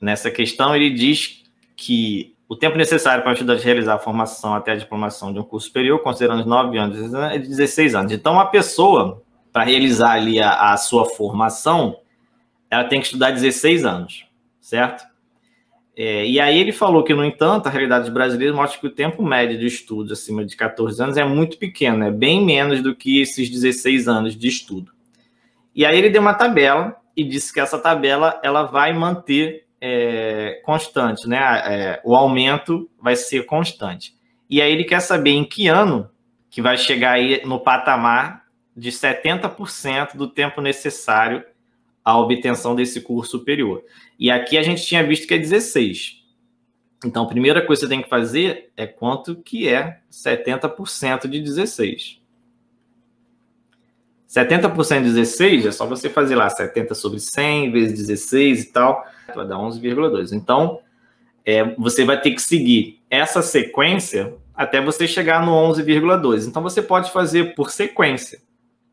nessa questão, ele diz que o tempo necessário para o estudante realizar a formação até a diplomação de um curso superior, considerando os 9 anos, é de 16 anos. Então, a pessoa, para realizar ali a, a, sua formação, ela tem que estudar 16 anos, certo? É, e aí ele falou que, no entanto, a realidade brasileira mostra que o tempo médio de estudo acima de 14 anos é muito pequeno, é bem menos do que esses 16 anos de estudo. E aí ele deu uma tabela e disse que essa tabela ela vai manter é, constante, né? É, o aumento vai ser constante. E aí ele quer saber em que ano que vai chegar aí no patamar de 70% do tempo necessário à obtenção desse curso superior. E aqui a gente tinha visto que é 16. Então, a primeira coisa que você tem que fazer é quanto que é 70% de 16. 70% de 16 é só você fazer lá 70 sobre 100 vezes 16 e tal certo, vai dar 11,2. Então, é, você vai ter que seguir essa sequência até você chegar no 11,2. Então, você pode fazer por sequência,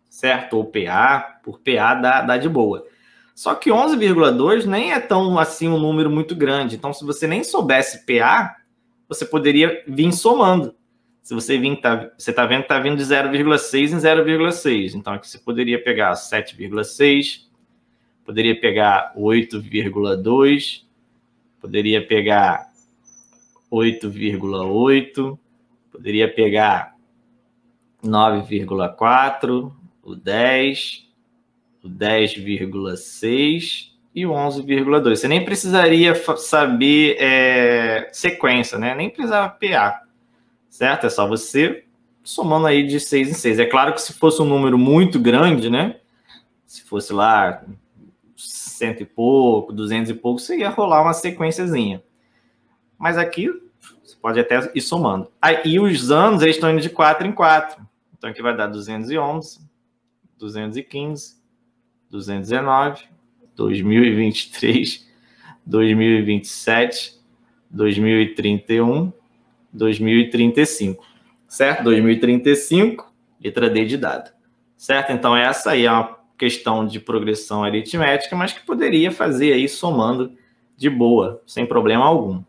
certo? Ou PA, por PA dá, dá de boa. Só que 11,2 nem é tão assim um número muito grande. Então, se você nem soubesse PA, você poderia vir somando. Se você vir, tá, você está vendo que está vindo de 0,6 em 0,6. Então, aqui você poderia pegar 7,6 poderia pegar 8,2, poderia pegar 8,8, poderia pegar 9,4, o 10, o 10,6 e o 11,2. Você nem precisaria saber é, sequência, né? Nem precisava PA, certo? É só você somando aí de 6 em 6. É claro que se fosse um número muito grande, né? Se fosse lá cento e pouco, duzentos e pouco, você ia rolar uma sequenciazinha. Mas aqui, você pode até ir somando. Aí, e os anos, eles estão indo de 4 em 4. Então, aqui vai dar 211, 215, 219, 2023, 2027, 2031, 2035. Certo? 2035, letra D de dado. Certo? Então, essa aí é uma questão de progressão aritmética, mas que poderia fazer aí somando de boa, sem problema algum.